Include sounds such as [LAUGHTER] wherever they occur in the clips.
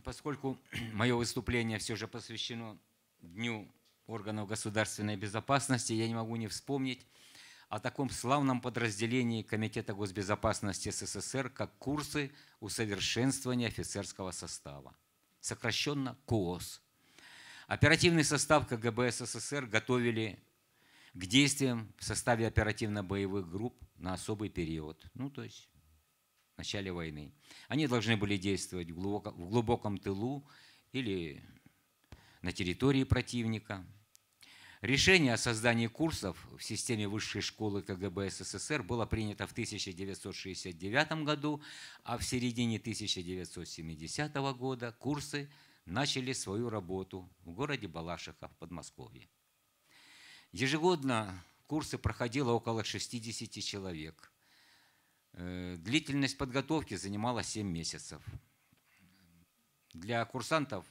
поскольку [CLEARS THROAT] мое выступление все же посвящено Дню органов государственной безопасности, я не могу не вспомнить о таком славном подразделении Комитета госбезопасности СССР, как курсы усовершенствования офицерского состава, сокращенно КОС. Оперативный состав КГБ СССР готовили к действиям в составе оперативно-боевых групп на особый период, ну то есть начале войны. Они должны были действовать в, глубоко, в глубоком тылу или на территории противника. Решение о создании курсов в системе высшей школы КГБ СССР было принято в 1969 году, а в середине 1970 года курсы начали свою работу в городе Балашиха в Подмосковье. Ежегодно курсы проходило около 60 человек. Э, длительность подготовки занимала 7 месяцев. Для курсантов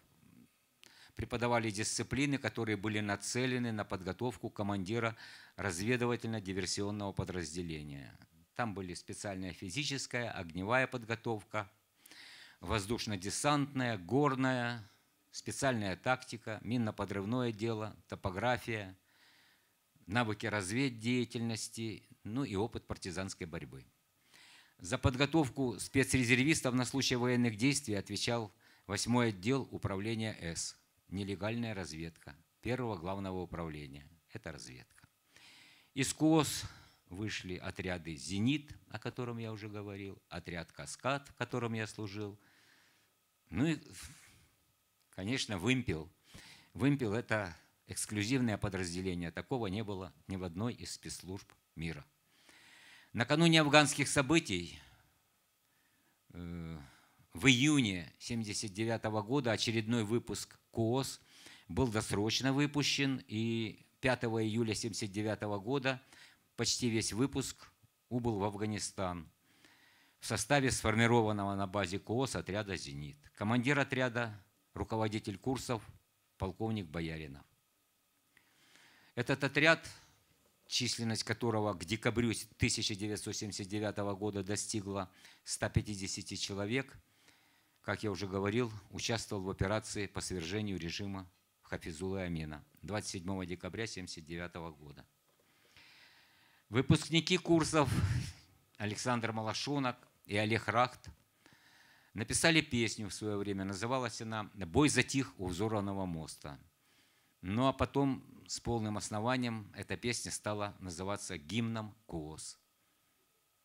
преподавали дисциплины, которые были нацелены на подготовку командира разведывательно-диверсионного подразделения. Там были специальная физическая, огневая подготовка, воздушно-десантная, горная, специальная тактика, минно-подрывное дело, топография, навыки разведдеятельности, ну и опыт партизанской борьбы. За подготовку спецрезервистов на случай военных действий отвечал 8 отдел управления С. Нелегальная разведка. Первого главного управления. Это разведка. Из КОС вышли отряды «Зенит», о котором я уже говорил, отряд «Каскад», в котором я служил. Ну и, конечно, «Вымпел». «Вымпел» — это эксклюзивное подразделение. Такого не было ни в одной из спецслужб мира. Накануне афганских событий э, в июне 1979 года очередной выпуск КОС был досрочно выпущен, и 5 июля 1979 года почти весь выпуск убыл в Афганистан в составе сформированного на базе КОС отряда «Зенит». Командир отряда, руководитель курсов, полковник Бояринов. Этот отряд численность которого к декабрю 1979 года достигла 150 человек, как я уже говорил, участвовал в операции по свержению режима Хафизулы Амина 27 декабря 1979 года. Выпускники курсов Александр Малашонок и Олег Рахт написали песню в свое время. Называлась она «Бой затих у взорванного моста». Ну а потом с полным основанием эта песня стала называться гимном КООС.